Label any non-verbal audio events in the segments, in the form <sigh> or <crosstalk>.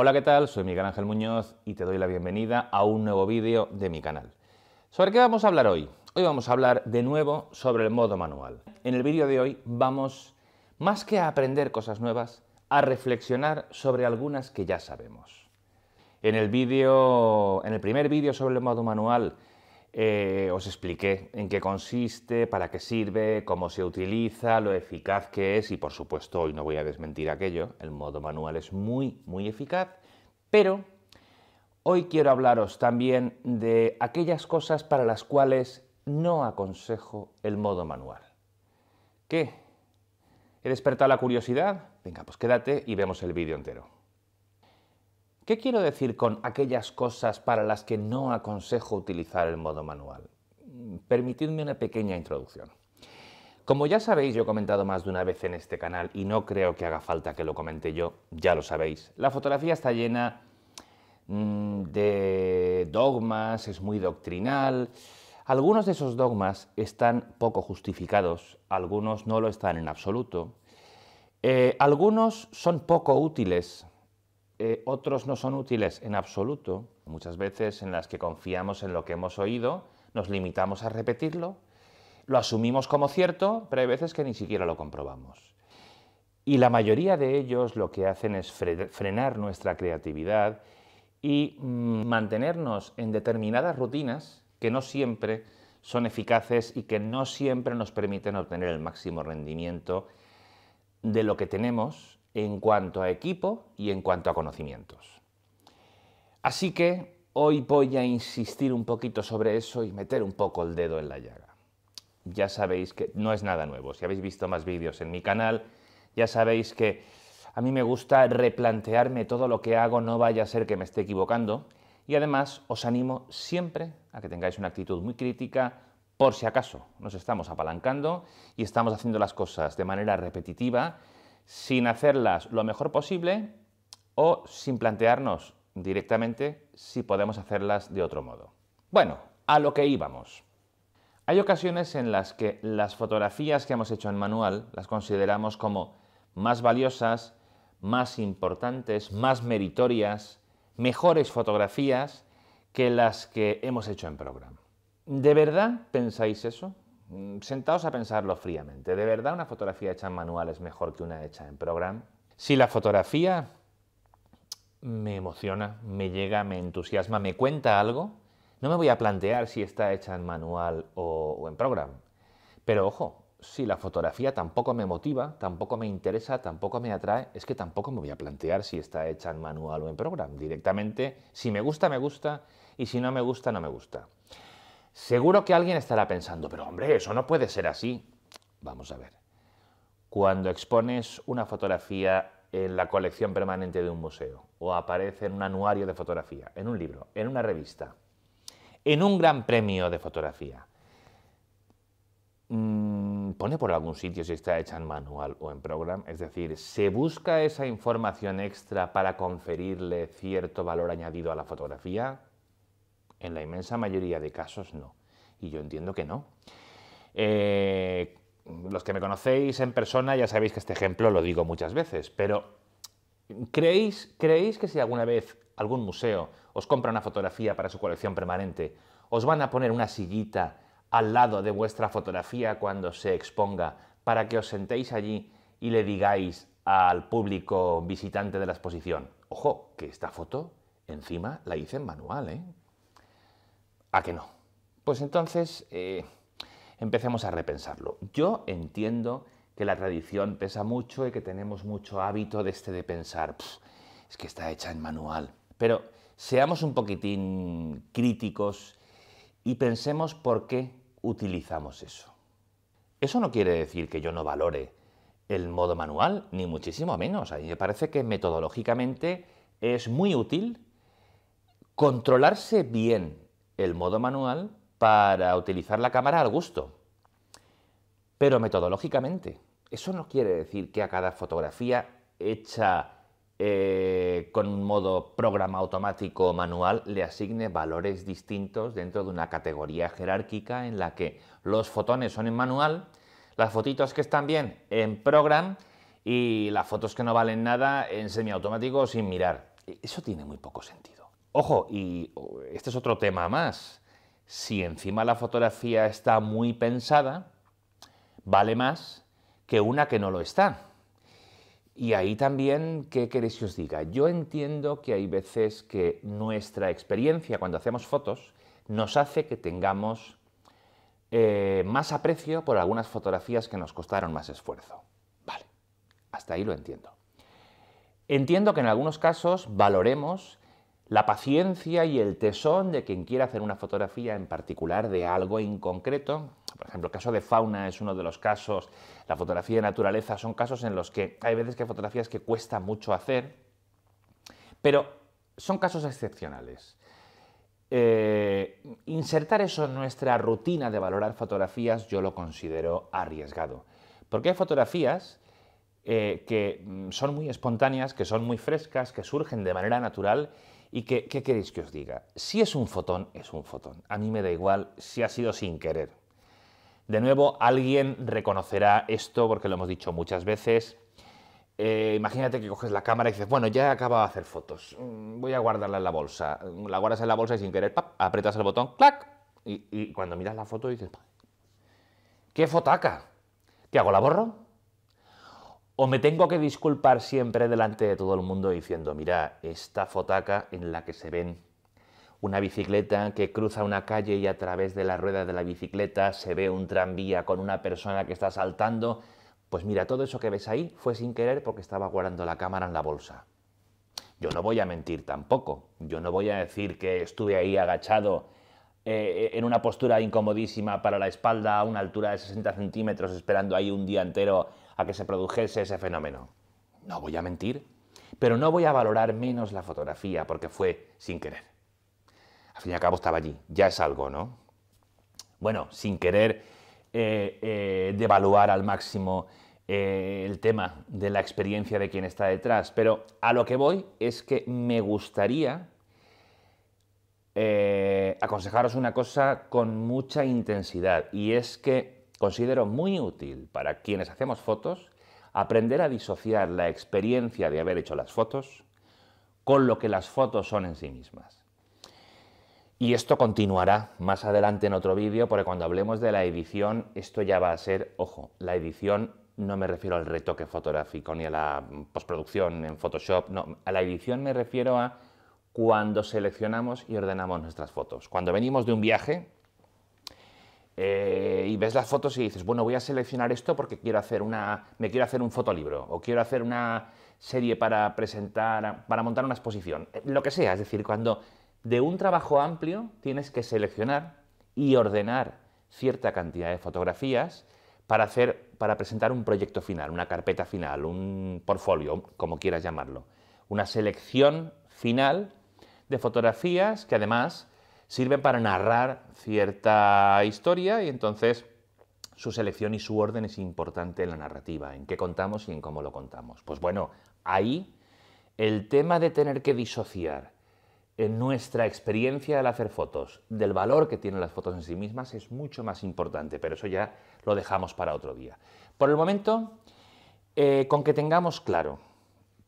Hola, ¿qué tal? Soy Miguel Ángel Muñoz y te doy la bienvenida a un nuevo vídeo de mi canal. ¿Sobre qué vamos a hablar hoy? Hoy vamos a hablar de nuevo sobre el modo manual. En el vídeo de hoy vamos, más que a aprender cosas nuevas, a reflexionar sobre algunas que ya sabemos. En el vídeo, en el primer vídeo sobre el modo manual, eh, os expliqué en qué consiste, para qué sirve, cómo se utiliza, lo eficaz que es y por supuesto hoy no voy a desmentir aquello, el modo manual es muy, muy eficaz, pero hoy quiero hablaros también de aquellas cosas para las cuales no aconsejo el modo manual. ¿Qué? ¿He despertado la curiosidad? Venga, pues quédate y vemos el vídeo entero. ¿Qué quiero decir con aquellas cosas para las que no aconsejo utilizar el modo manual? Permitidme una pequeña introducción. Como ya sabéis, yo he comentado más de una vez en este canal y no creo que haga falta que lo comente yo, ya lo sabéis. La fotografía está llena mm, de dogmas, es muy doctrinal. Algunos de esos dogmas están poco justificados, algunos no lo están en absoluto. Eh, algunos son poco útiles, eh, otros no son útiles en absoluto. Muchas veces en las que confiamos en lo que hemos oído, nos limitamos a repetirlo, lo asumimos como cierto, pero hay veces que ni siquiera lo comprobamos. Y la mayoría de ellos lo que hacen es frenar nuestra creatividad y mm, mantenernos en determinadas rutinas que no siempre son eficaces y que no siempre nos permiten obtener el máximo rendimiento de lo que tenemos en cuanto a equipo y en cuanto a conocimientos. Así que hoy voy a insistir un poquito sobre eso y meter un poco el dedo en la llaga. Ya sabéis que no es nada nuevo, si habéis visto más vídeos en mi canal, ya sabéis que a mí me gusta replantearme todo lo que hago, no vaya a ser que me esté equivocando. Y además os animo siempre a que tengáis una actitud muy crítica por si acaso nos estamos apalancando y estamos haciendo las cosas de manera repetitiva sin hacerlas lo mejor posible o sin plantearnos directamente si podemos hacerlas de otro modo. Bueno, a lo que íbamos. Hay ocasiones en las que las fotografías que hemos hecho en manual las consideramos como más valiosas, más importantes, más meritorias, mejores fotografías que las que hemos hecho en programa. ¿De verdad pensáis eso? Mm, sentaos a pensarlo fríamente. ¿De verdad una fotografía hecha en manual es mejor que una hecha en program? Si la fotografía me emociona, me llega, me entusiasma, me cuenta algo, no me voy a plantear si está hecha en manual o, en program. Pero ojo, si la fotografía tampoco me motiva, tampoco me interesa, tampoco me atrae, es que tampoco me voy a plantear si está hecha en manual o en program. Directamente, si me gusta, me gusta, y si no me gusta, no me gusta. Seguro que alguien estará pensando, pero hombre, eso no puede ser así. Vamos a ver. Cuando expones una fotografía en la colección permanente de un museo, o aparece en un anuario de fotografía, en un libro, en una revista, en un gran premio de fotografía, mm, pone por algún sitio si está hecha en manual o en program, es decir, se busca esa información extra para conferirle cierto valor añadido a la fotografía, en la inmensa mayoría de casos no. Y yo entiendo que no. Eh, los que me conocéis en persona ya sabéis que este ejemplo lo digo muchas veces, pero ¿creéis, ¿creéis que si alguna vez algún museo os compra una fotografía para su colección permanente, os van a poner una sillita al lado de vuestra fotografía cuando se exponga para que os sentéis allí y le digáis al público visitante de la exposición, ojo, que esta foto encima la hice en manual, ¿eh? a qué no. Pues entonces eh, empecemos a repensarlo. Yo entiendo que la tradición pesa mucho y que tenemos mucho hábito de este de pensar, es que está hecha en manual. Pero seamos un poquitín críticos y pensemos por qué utilizamos eso. Eso no quiere decir que yo no valore el modo manual, ni muchísimo menos. A mí me parece que metodológicamente es muy útil controlarse bien el modo manual para utilizar la cámara al gusto, pero metodológicamente. Eso no quiere decir que a cada fotografía hecha eh, con un modo programa automático o manual le asigne valores distintos dentro de una categoría jerárquica en la que los fotones son en manual, las fotitos que están bien en program y las fotos que no valen nada en semiautomático sin mirar. Eso tiene muy poco sentido. Ojo, y este es otro tema más. Si encima la fotografía está muy pensada, vale más que una que no lo está. Y ahí también, ¿qué queréis que os diga? Yo entiendo que hay veces que nuestra experiencia cuando hacemos fotos nos hace que tengamos eh, más aprecio por algunas fotografías que nos costaron más esfuerzo. Vale, hasta ahí lo entiendo. Entiendo que en algunos casos valoremos la paciencia y el tesón de quien quiera hacer una fotografía en particular de algo en concreto. Por ejemplo, el caso de fauna es uno de los casos, la fotografía de naturaleza son casos en los que hay veces que hay fotografías que cuesta mucho hacer, pero son casos excepcionales. Eh, insertar eso en nuestra rutina de valorar fotografías yo lo considero arriesgado, porque hay fotografías eh, que mm, son muy espontáneas, que son muy frescas, que surgen de manera natural, ¿Y qué queréis que os diga? Si es un fotón, es un fotón. A mí me da igual si ha sido sin querer. De nuevo, alguien reconocerá esto porque lo hemos dicho muchas veces. Eh, imagínate que coges la cámara y dices, bueno, ya he acabado de hacer fotos, mm, voy a guardarla en la bolsa. Mm, la guardas en la bolsa y sin querer, ¡pap! apretas el botón, ¡clac! Y, y cuando miras la foto dices, ¡qué fotaca! ¿Qué hago? ¿La borro? o me tengo que disculpar siempre delante de todo el mundo diciendo, mira, esta fotaca en la que se ven una bicicleta que cruza una calle y a través de la rueda de la bicicleta se ve un tranvía con una persona que está saltando, pues mira, todo eso que ves ahí fue sin querer porque estaba guardando la cámara en la bolsa. Yo no voy a mentir tampoco, yo no voy a decir que estuve ahí agachado eh, en una postura incomodísima para la espalda a una altura de 60 centímetros esperando ahí un día entero a que se produjese ese fenómeno. No voy a mentir, pero no voy a valorar menos la fotografía porque fue sin querer. Al fin y al cabo estaba allí, ya es algo, ¿no? Bueno, sin querer eh, eh, devaluar al máximo eh, el tema de la experiencia de quien está detrás, pero a lo que voy es que me gustaría aconsejaros una cosa con mucha intensidad y es que Considero muy útil para quienes hacemos fotos aprender a disociar la experiencia de haber hecho las fotos con lo que las fotos son en sí mismas. Y esto continuará más adelante en otro vídeo, porque cuando hablemos de la edición, esto ya va a ser, ojo, la edición no me refiero al retoque fotográfico ni a la postproducción en Photoshop, no, a la edición me refiero a cuando seleccionamos y ordenamos nuestras fotos. Cuando venimos de un viaje, eh, y ves las fotos y dices, bueno, voy a seleccionar esto porque quiero hacer una, me quiero hacer un fotolibro o quiero hacer una serie para presentar, para montar una exposición, eh, lo que sea. Es decir, cuando de un trabajo amplio tienes que seleccionar y ordenar cierta cantidad de fotografías para hacer, para presentar un proyecto final, una carpeta final, un portfolio, como quieras llamarlo, una selección final de fotografías que además sirven para narrar cierta historia y entonces su selección y su orden es importante en la narrativa, en qué contamos y en cómo lo contamos. Pues bueno, ahí el tema de tener que disociar en nuestra experiencia al hacer fotos del valor que tienen las fotos en sí mismas es mucho más importante, pero eso ya lo dejamos para otro día. Por el momento, eh, con que tengamos claro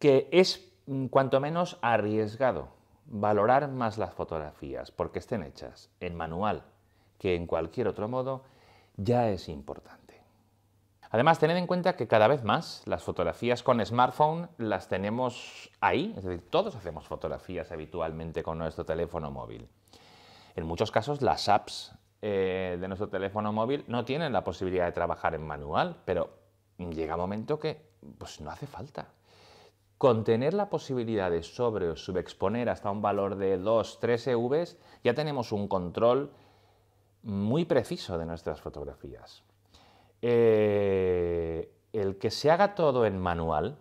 que es mm, cuanto menos arriesgado valorar más las fotografías porque estén hechas en manual que en cualquier otro modo ya es importante. Además, tened en cuenta que cada vez más las fotografías con smartphone las tenemos ahí, es decir, todos hacemos fotografías habitualmente con nuestro teléfono móvil. En muchos casos las apps eh, de nuestro teléfono móvil no tienen la posibilidad de trabajar en manual, pero llega un momento que pues, no hace falta con tener la posibilidad de sobre o subexponer hasta un valor de 2, 3 EVs, ya tenemos un control muy preciso de nuestras fotografías. Eh, el que se haga todo en manual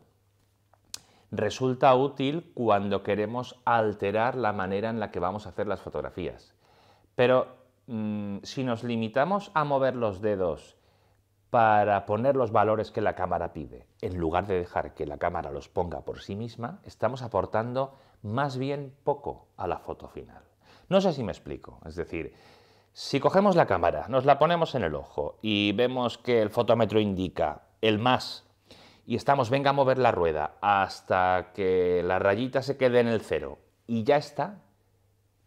resulta útil cuando queremos alterar la manera en la que vamos a hacer las fotografías. Pero mm, si nos limitamos a mover los dedos para poner los valores que la Cámara pide. En lugar de dejar que la Cámara los ponga por sí misma, estamos aportando más bien poco a la foto final. No sé si me explico. Es decir, si cogemos la cámara, nos la ponemos en el ojo y vemos que el fotómetro indica el más y estamos, venga a mover la rueda hasta que la rayita se quede en el cero y ya está,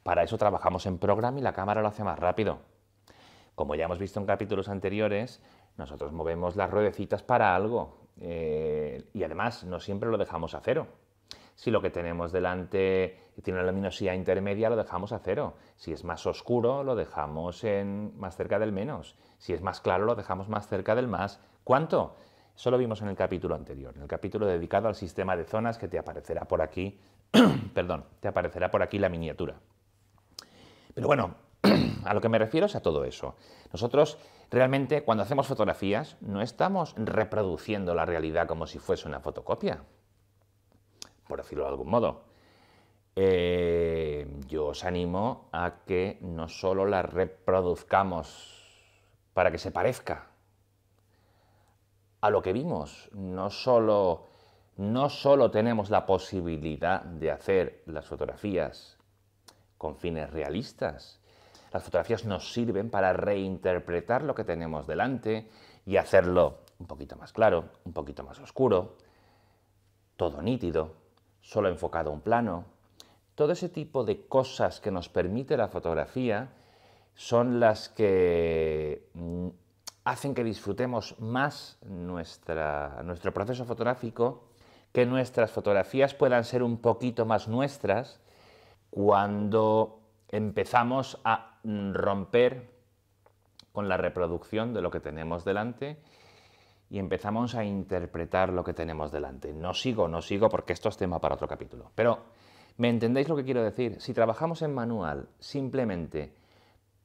para eso trabajamos en programa y la cámara lo hace más rápido. Como ya hemos visto en capítulos anteriores, nosotros movemos las ruedecitas para algo eh, y además no siempre lo dejamos a cero. Si lo que tenemos delante tiene una luminosidad intermedia, lo dejamos a cero. Si es más oscuro, lo dejamos más cerca del menos. Si es más claro, lo dejamos más cerca del más. ¿Cuánto? Eso lo vimos en el capítulo anterior, en el capítulo dedicado al sistema de zonas que te aparecerá por aquí, <clears throat> perdón, te aparecerá por aquí la miniatura. Pero bueno, <clears throat> a lo que me refiero es a todo eso. Nosotros realmente cuando hacemos fotografías no estamos reproduciendo la realidad como si fuese una fotocopia, por decirlo de algún modo. Eh, yo os animo a que no solo la reproduzcamos para que se parezca a lo que vimos, no solo, no solo tenemos la posibilidad de hacer las fotografías con fines realistas, las fotografías nos sirven para reinterpretar lo que tenemos delante y hacerlo un poquito más claro, un poquito más oscuro, todo nítido, solo enfocado a un plano. Todo ese tipo de cosas que nos permite la fotografía son las que mm, hacen que disfrutemos más nuestra, nuestro proceso fotográfico, que nuestras fotografías puedan ser un poquito más nuestras cuando empezamos a romper con la reproducción de lo que tenemos delante y empezamos a interpretar lo que tenemos delante. No sigo, no sigo porque esto es tema para otro capítulo. Pero, ¿me entendéis lo que quiero decir? Si trabajamos en manual simplemente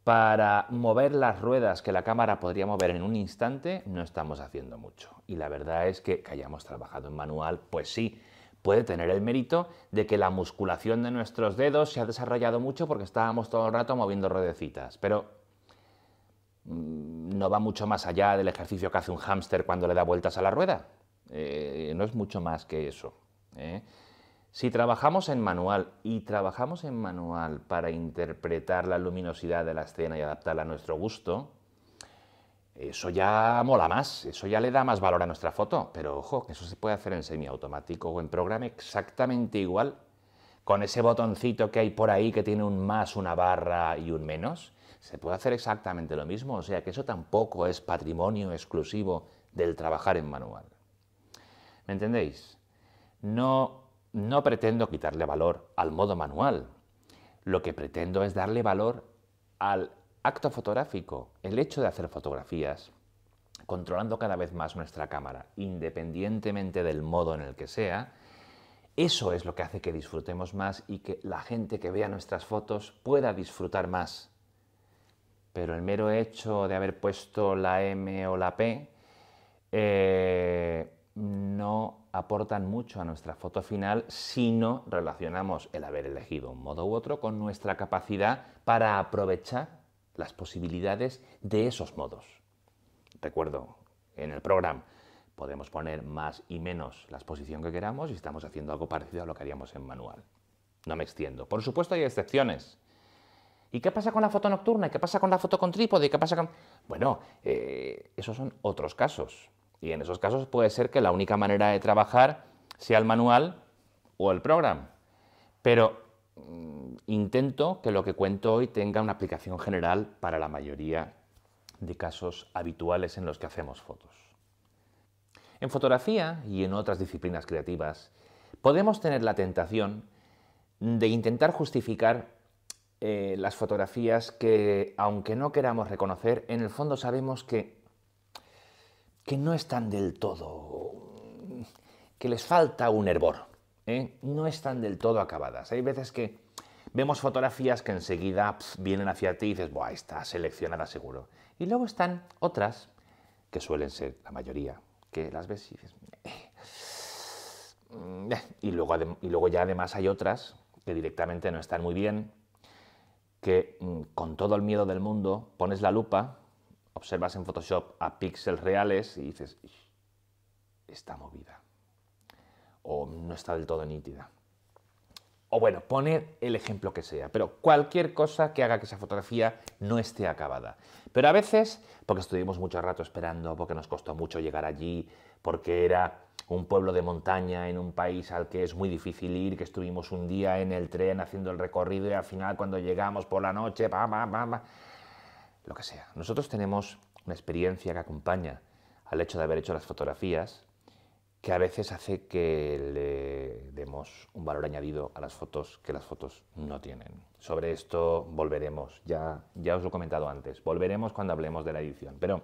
para mover las ruedas que la cámara podría mover en un instante, no estamos haciendo mucho. Y la verdad es que, hayamos trabajado en manual, pues sí, puede tener el mérito de que la musculación de nuestros dedos se ha desarrollado mucho porque estábamos todo el rato moviendo ruedecitas, pero mm, no va mucho más allá del ejercicio que hace un hámster cuando le da vueltas a la rueda. Eh, no es mucho más que eso. ¿eh? Si trabajamos en manual y trabajamos en manual para interpretar la luminosidad de la escena y adaptarla a nuestro gusto, eso ya mola más, eso ya le da más valor a nuestra foto, pero ojo, que eso se puede hacer en semiautomático o en programa exactamente igual, con ese botoncito que hay por ahí que tiene un más, una barra y un menos, se puede hacer exactamente lo mismo, o sea que eso tampoco es patrimonio exclusivo del trabajar en manual. ¿Me entendéis? No, no pretendo quitarle valor al modo manual, lo que pretendo es darle valor al acto fotográfico, el hecho de hacer fotografías, controlando cada vez más nuestra cámara, independientemente del modo en el que sea, eso es lo que hace que disfrutemos más y que la gente que vea nuestras fotos pueda disfrutar más. Pero el mero hecho de haber puesto la M o la P eh, no aportan mucho a nuestra foto final si no relacionamos el haber elegido un modo u otro con nuestra capacidad para aprovechar las posibilidades de esos modos. Recuerdo, en el programa podemos poner más y menos la exposición que queramos y estamos haciendo algo parecido a lo que haríamos en manual. No me extiendo. Por supuesto hay excepciones. ¿Y qué pasa con la foto nocturna? ¿Y qué pasa con la foto con trípode? ¿Y qué pasa con...? Bueno, eh, esos son otros casos. Y en esos casos puede ser que la única manera de trabajar sea el manual o el programa. Pero Mm, intento que lo que cuento hoy tenga una aplicación general para la mayoría de casos habituales en los que hacemos fotos. En fotografía y en otras disciplinas creativas podemos tener la tentación de intentar justificar eh, las fotografías que, aunque no queramos reconocer, en el fondo sabemos que, que no están del todo, que les falta un hervor. ¿eh? no están del todo acabadas. Hay veces que vemos fotografías que enseguida vienen hacia ti y dices, ¡buah, está seleccionada seguro! Y luego están otras, que suelen ser la mayoría, que las ves y dices... Eh". Mm, y, luego, y luego ya además hay otras que directamente no están muy bien, que mm, con todo el miedo del mundo pones la lupa, observas en Photoshop a píxeles reales y dices, está movida o no está del todo nítida. O bueno, poner el ejemplo que sea, pero cualquier cosa que haga que esa fotografía no esté acabada. Pero a veces, porque estuvimos mucho rato esperando, porque nos costó mucho llegar allí, porque era un pueblo de montaña en un país al que es muy difícil ir, que estuvimos un día en el tren haciendo el recorrido y al final cuando llegamos por la noche, pa, lo que sea. Nosotros tenemos una experiencia que acompaña al hecho de haber hecho las fotografías que a veces hace que le demos un valor añadido a las fotos que las fotos no tienen. Sobre esto volveremos, ya, ya os lo he comentado antes, volveremos cuando hablemos de la edición. Pero,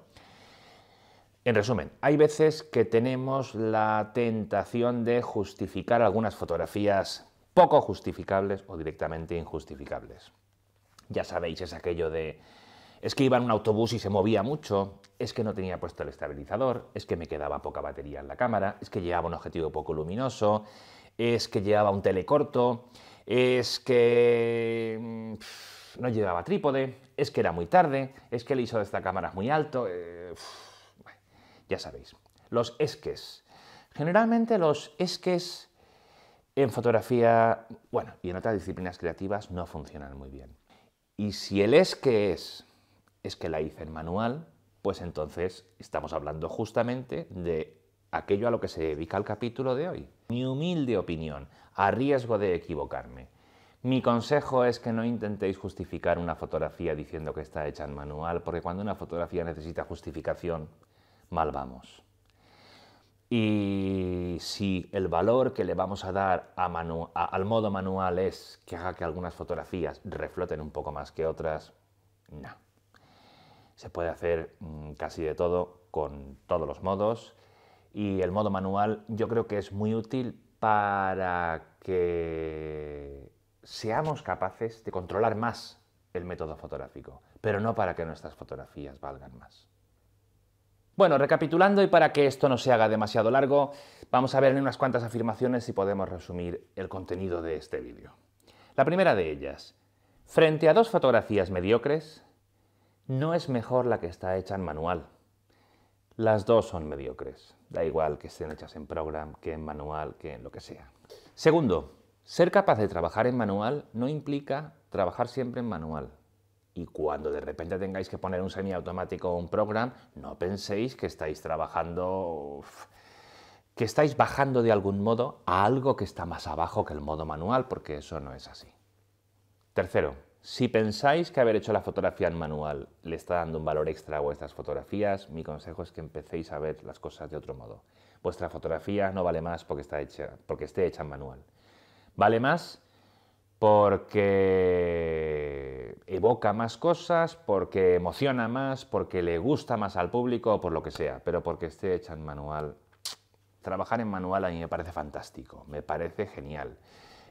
en resumen, hay veces que tenemos la tentación de justificar algunas fotografías poco justificables o directamente injustificables. Ya sabéis, es aquello de es que iba en un autobús y se movía mucho, es que no tenía puesto el estabilizador, es que me quedaba poca batería en la cámara, es que llevaba un objetivo poco luminoso, es que llevaba un telecorto, es que mm, no llevaba trípode, es que era muy tarde, es que el ISO de esta cámara es muy alto, eh, ya sabéis. Los esques. Generalmente los esques en fotografía, bueno, y en otras disciplinas creativas no funcionan muy bien. Y si el esque es es que la hice en manual, pues entonces estamos hablando justamente de aquello a lo que se dedica el capítulo de hoy. Mi humilde opinión, a riesgo de equivocarme. Mi consejo es que no intentéis justificar una fotografía diciendo que está hecha en manual, porque cuando una fotografía necesita justificación, mal vamos. Y si el valor que le vamos a dar al modo manual es que haga que algunas fotografías refloten un poco más que otras, no. Se puede hacer mm, casi de todo con todos los modos y el modo manual yo creo que es muy útil para que seamos capaces de controlar más el método fotográfico, pero no para que nuestras fotografías valgan más. Bueno, recapitulando y para que esto no se haga demasiado largo, vamos a ver en unas cuantas afirmaciones si podemos resumir el contenido de este vídeo. La primera de ellas, frente a dos fotografías mediocres, no es mejor la que está hecha en manual. Las dos son mediocres. Da igual que estén hechas en program, que en manual, que en lo que sea. Segundo, ser capaz de trabajar en manual no implica trabajar siempre en manual. Y cuando de repente tengáis que poner un semiautomático o un program, no penséis que estáis trabajando que estáis bajando de algún modo a algo que está más abajo que el modo manual, porque eso no es así. Tercero, si pensáis que haber hecho la fotografía en manual le está dando un valor extra a vuestras fotografías, mi consejo es que empecéis a ver las cosas de otro modo. Vuestra fotografía no vale más porque, está hecha, porque esté hecha en manual. Vale más porque evoca más cosas, porque emociona más, porque le gusta más al público o por lo que sea, pero porque esté hecha en manual. Trabajar en manual a mí me parece fantástico, me parece genial.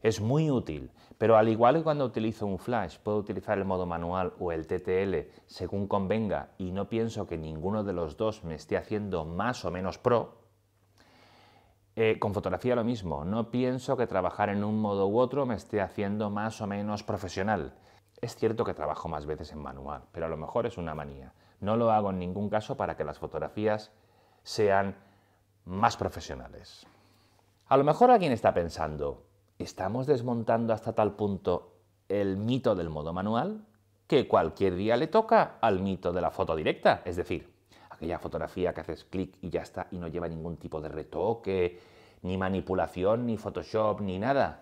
Es muy útil, pero al igual que cuando utilizo un flash, puedo utilizar el modo manual o el TTL según convenga y no pienso que ninguno de los dos me esté haciendo más o menos pro, eh, con fotografía lo mismo, no pienso que trabajar en un modo u otro me esté haciendo más o menos profesional. Es cierto que trabajo más veces en manual, pero a lo mejor es una manía. No lo hago en ningún caso para que las fotografías sean más profesionales. A lo mejor alguien está pensando, estamos desmontando hasta tal punto el mito del modo manual que cualquier día le toca al mito de la foto directa, es decir, aquella fotografía que haces clic y ya está y no lleva ningún tipo de retoque, ni manipulación, ni Photoshop, ni nada.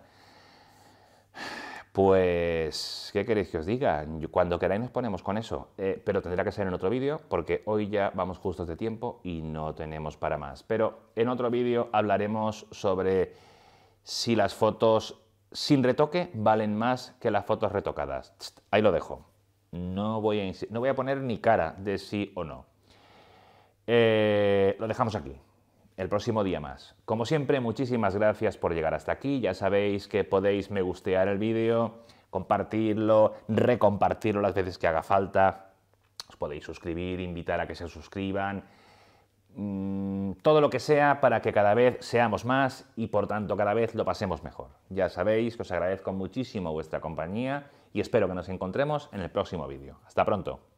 Pues, ¿qué queréis que os diga? Cuando queráis nos ponemos con eso, eh, pero tendrá que ser en otro vídeo porque hoy ya vamos justos de tiempo y no tenemos para más. Pero en otro vídeo hablaremos sobre si las fotos sin retoque valen más que las fotos retocadas. Ahí lo dejo. No voy a, poner ni cara de sí o no. Eh, lo dejamos aquí. El próximo día más. Como siempre, muchísimas gracias por llegar hasta aquí. Ya sabéis que podéis me gustear el vídeo, compartirlo, recompartirlo las veces que haga falta. Os podéis suscribir, invitar a que se suscriban Mm, todo lo que sea para que cada vez seamos más y por tanto cada vez lo pasemos mejor. Ya sabéis que os agradezco muchísimo vuestra compañía y espero que nos encontremos en el próximo vídeo. Hasta pronto.